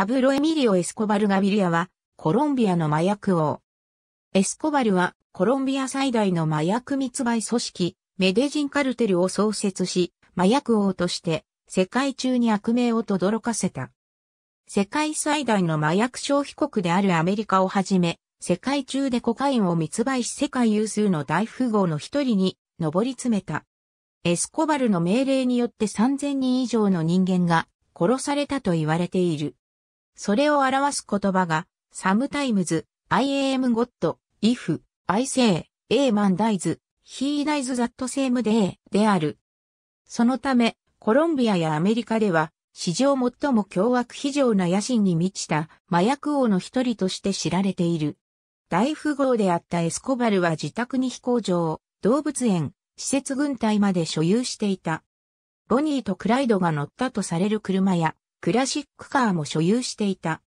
パブロ・エミリオ・エスコバル・ガビリアは、コロンビアの麻薬王。エスコバルは、コロンビア最大の麻薬密売組織、メデジンカルテルを創設し、麻薬王として、世界中に悪名を轟かせた。世界最大の麻薬消費国であるアメリカをはじめ、世界中でコカインを密売し世界有数の大富豪の一人に上り詰めた。エスコバルの命令によって3000人以上の人間が殺されたと言われている。それを表す言葉が、サムタイムズ、I am God, if, I say, a man dies, he dies that same day である。そのため、コロンビアやアメリカでは、史上最も凶悪非常な野心に満ちた麻薬王の一人として知られている。大富豪であったエスコバルは自宅に飛行場、動物園、施設軍隊まで所有していた。ボニーとクライドが乗ったとされる車や、クラシックカーも所有していた。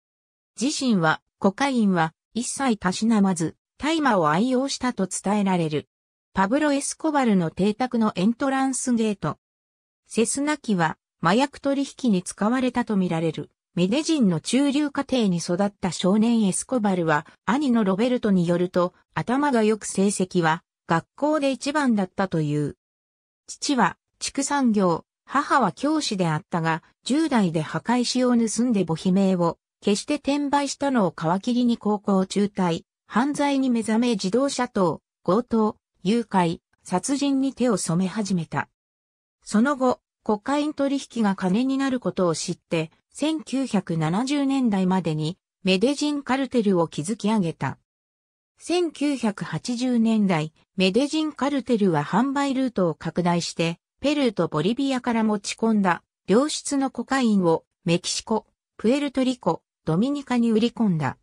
自身は、コカインは一切たしなまず、大麻を愛用したと伝えられる。パブロ・エスコバルの邸宅のエントランスゲート。セスナ機は麻薬取引に使われたとみられる。メデ人の中流家庭に育った少年エスコバルは兄のロベルトによると頭が良く成績は学校で一番だったという。父は畜産業、母は教師であったが、10代で破壊しを盗んで母姫名を、決して転売したのを皮切りに高校中退、犯罪に目覚め自動車等、強盗、誘拐、殺人に手を染め始めた。その後、国会取引が金になることを知って、1970年代までにメデジンカルテルを築き上げた。1980年代、メデジンカルテルは販売ルートを拡大して、ペルーとボリビアから持ち込んだ良質のコカインをメキシコ、プエルトリコ、ドミニカに売り込んだ。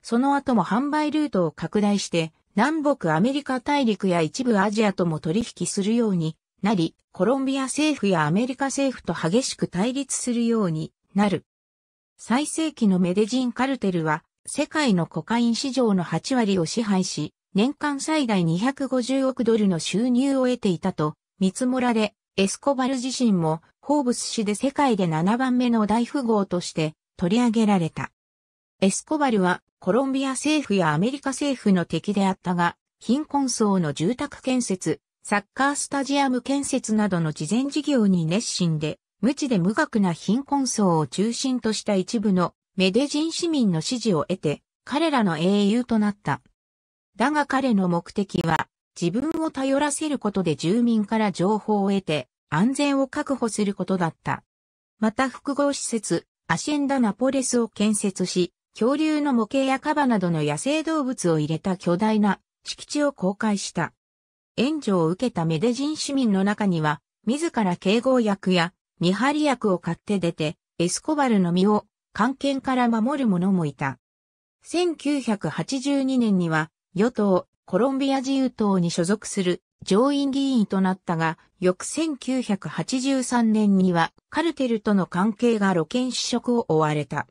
その後も販売ルートを拡大して、南北アメリカ大陸や一部アジアとも取引するようになり、コロンビア政府やアメリカ政府と激しく対立するようになる。最盛期のメデジンカルテルは、世界のコカイン市場の8割を支配し、年間最大250億ドルの収入を得ていたと見積もられ、エスコバル自身も、ホーブス氏で世界で7番目の大富豪として取り上げられた。エスコバルはコロンビア政府やアメリカ政府の敵であったが、貧困層の住宅建設、サッカースタジアム建設などの事前事業に熱心で、無知で無学な貧困層を中心とした一部のメデジン市民の支持を得て、彼らの英雄となった。だが彼の目的は、自分を頼らせることで住民から情報を得て安全を確保することだった。また複合施設、アシェンダナポレスを建設し、恐竜の模型やカバなどの野生動物を入れた巨大な敷地を公開した。援助を受けたメデジン市民の中には、自ら警護役や見張り役を買って出て、エスコバルの身を関係から守る者もいた。1982年には、与党コロンビア自由党に所属する上院議員となったが、翌1983年にはカルテルとの関係が露見試職を追われた。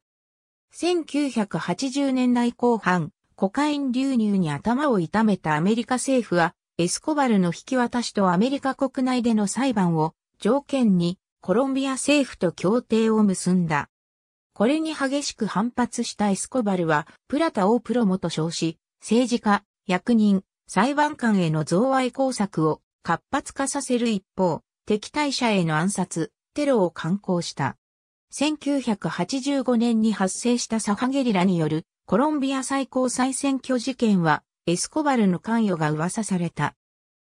1980年代後半、コカイン流入に頭を痛めたアメリカ政府は、エスコバルの引き渡しとアメリカ国内での裁判を条件にコロンビア政府と協定を結んだ。これに激しく反発したエスコバルは、プラタをプロモと称し、政治家、役人、裁判官への贈賄工作を活発化させる一方、敵対者への暗殺、テロを敢行した。1985年に発生した左派ゲリラによるコロンビア最高裁選挙事件はエスコバルの関与が噂された。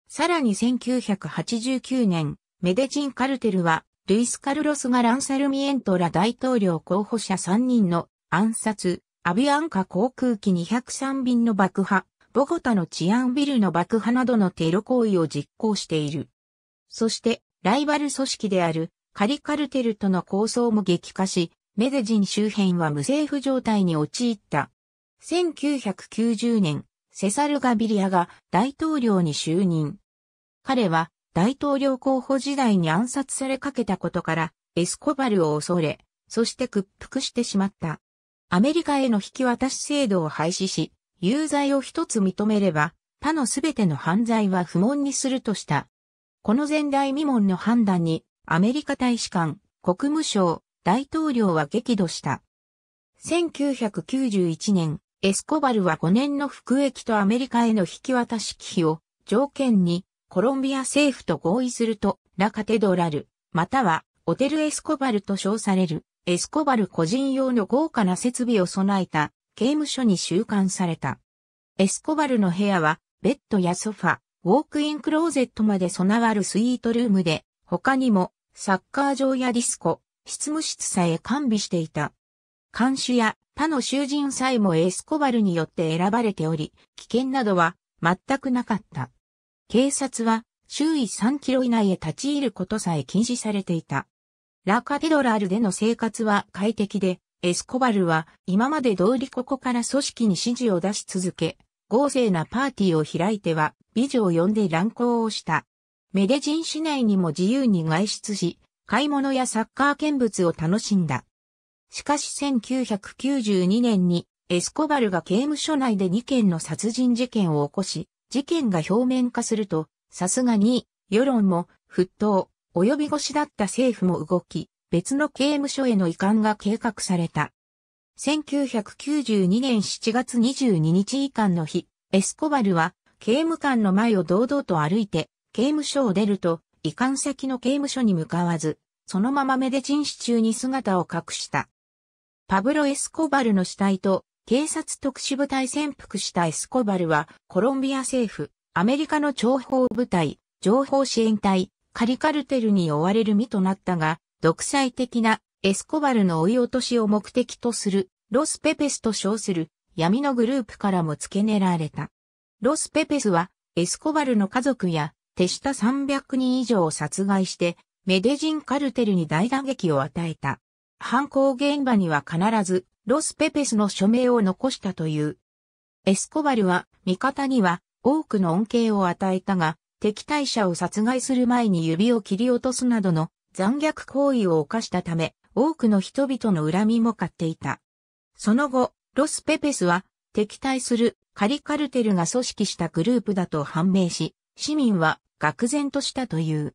さらに1989年、メデジンカルテルはルイス・カルロスがランサルミエントラ大統領候補者3人の暗殺、アビアンカ航空機203便の爆破、ボゴタの治安ビルの爆破などのテロ行為を実行している。そして、ライバル組織であるカリカルテルとの抗争も激化し、メデジン周辺は無政府状態に陥った。1990年、セサル・ガビリアが大統領に就任。彼は大統領候補時代に暗殺されかけたことからエスコバルを恐れ、そして屈服してしまった。アメリカへの引き渡し制度を廃止し、有罪を一つ認めれば、他のすべての犯罪は不問にするとした。この前代未聞の判断に、アメリカ大使館、国務省、大統領は激怒した。1991年、エスコバルは5年の服役とアメリカへの引き渡し期避を条件にコロンビア政府と合意するとラカテドラル、またはオテルエスコバルと称されるエスコバル個人用の豪華な設備を備えた刑務所に収監された。エスコバルの部屋は、ベッドやソファ、ウォークインクローゼットまで備わるスイートルームで、他にも、サッカー場やディスコ、執務室さえ完備していた。監視や他の囚人さえもエスコバルによって選ばれており、危険などは全くなかった。警察は周囲3キロ以内へ立ち入ることさえ禁止されていた。ラカテドラルでの生活は快適で、エスコバルは今まで通りここから組織に指示を出し続け、豪勢なパーティーを開いては美女を呼んで乱行をした。メデジン市内にも自由に外出し、買い物やサッカー見物を楽しんだ。しかし1992年にエスコバルが刑務所内で2件の殺人事件を起こし、事件が表面化すると、さすがに世論も沸騰、及び腰だった政府も動き、別の刑務所への移管が計画された。1992年7月22日以間の日、エスコバルは刑務官の前を堂々と歩いて刑務所を出ると、移管先の刑務所に向かわず、そのままメデチン市中に姿を隠した。パブロ・エスコバルの死体と警察特殊部隊潜伏したエスコバルはコロンビア政府、アメリカの諜報部隊、情報支援隊、カリカルテルに追われる身となったが、独裁的なエスコバルの追い落としを目的とするロス・ペペスと称する闇のグループからも付け狙われた。ロス・ペペスはエスコバルの家族や手下300人以上を殺害してメデジンカルテルに大打撃を与えた。犯行現場には必ずロス・ペペスの署名を残したという。エスコバルは味方には多くの恩恵を与えたが、敵対者を殺害する前に指を切り落とすなどの残虐行為を犯したため、多くの人々の恨みも買っていた。その後、ロス・ペペスは敵対するカリカルテルが組織したグループだと判明し、市民は愕然としたという。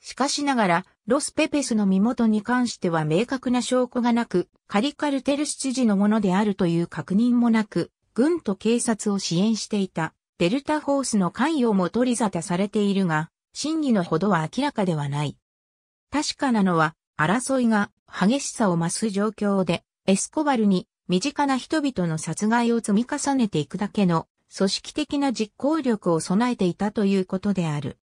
しかしながら、ロス・ペペスの身元に関しては明確な証拠がなく、カリカルテル出自のものであるという確認もなく、軍と警察を支援していたデルタホースの関与も取り沙汰されているが、真偽のほどは明らかではない。確かなのは、争いが激しさを増す状況で、エスコバルに身近な人々の殺害を積み重ねていくだけの組織的な実行力を備えていたということである。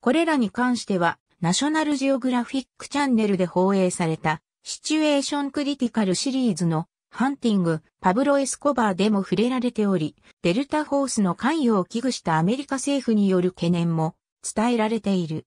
これらに関しては、ナショナルジオグラフィックチャンネルで放映された、シチュエーションクリティカルシリーズの、ハンティング、パブロ・エスコバーでも触れられており、デルタフォースの関与を危惧したアメリカ政府による懸念も伝えられている。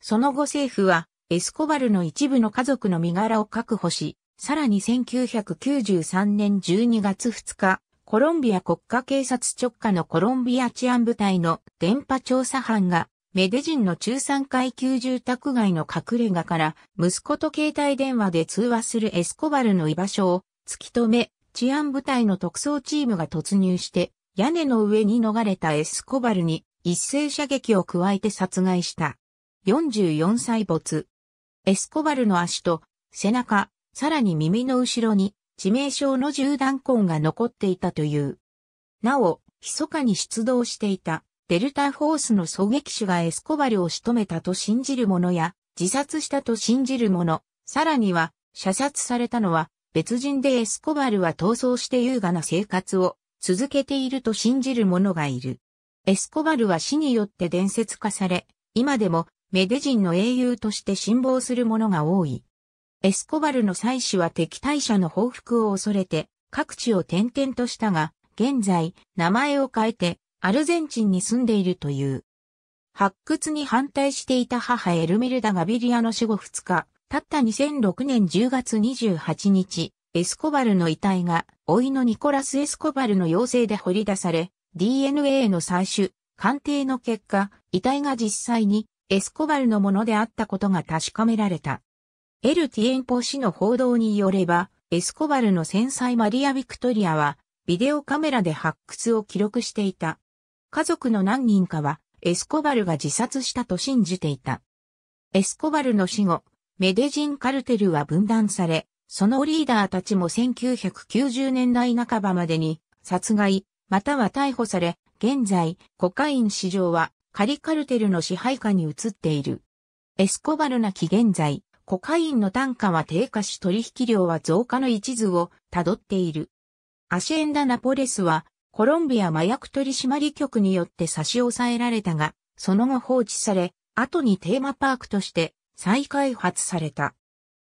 その後政府は、エスコバルの一部の家族の身柄を確保し、さらに1993年12月2日、コロンビア国家警察直下のコロンビア治安部隊の電波調査班が、メデジンの中産階級住宅街の隠れ家から、息子と携帯電話で通話するエスコバルの居場所を突き止め、治安部隊の特捜チームが突入して、屋根の上に逃れたエスコバルに一斉射撃を加えて殺害した。44歳没。エスコバルの足と背中、さらに耳の後ろに致命傷の銃弾痕が残っていたという。なお、密かに出動していたデルタフォースの狙撃手がエスコバルを仕留めたと信じる者や、自殺したと信じる者、さらには射殺されたのは別人でエスコバルは逃走して優雅な生活を続けていると信じる者がいる。エスコバルは死によって伝説化され、今でもメデ人の英雄として辛抱する者が多い。エスコバルの妻子は敵対者の報復を恐れて、各地を転々としたが、現在、名前を変えて、アルゼンチンに住んでいるという。発掘に反対していた母エルメルダ・ガビリアの死後2日、たった2006年10月28日、エスコバルの遺体が、老いのニコラス・エスコバルの要請で掘り出され、DNA の採取、鑑定の結果、遺体が実際にエスコバルのものであったことが確かめられた。エル・ティエンポ氏の報道によれば、エスコバルの繊細マリア・ビクトリアは、ビデオカメラで発掘を記録していた。家族の何人かは、エスコバルが自殺したと信じていた。エスコバルの死後、メデジンカルテルは分断され、そのリーダーたちも1990年代半ばまでに殺害、または逮捕され、現在、コカイン市場はカリカルテルの支配下に移っている。エスコバルなき現在、コカインの単価は低下し取引量は増加の一途をたどっている。アシェンダ・ナポレスは、コロンビア麻薬取締局によって差し押さえられたが、その後放置され、後にテーマパークとして再開発された。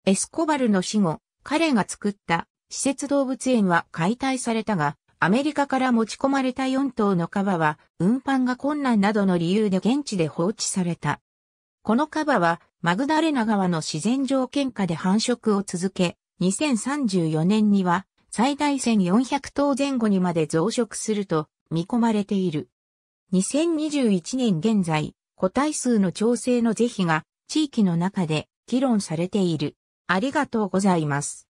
エスコバルの死後、彼が作った施設動物園は解体されたが、アメリカから持ち込まれた4頭のカバは運搬が困難などの理由で現地で放置された。このカバはマグダレナ川の自然条件下で繁殖を続け、2034年には最大1400頭前後にまで増殖すると見込まれている。2021年現在、個体数の調整の是非が地域の中で議論されている。ありがとうございます。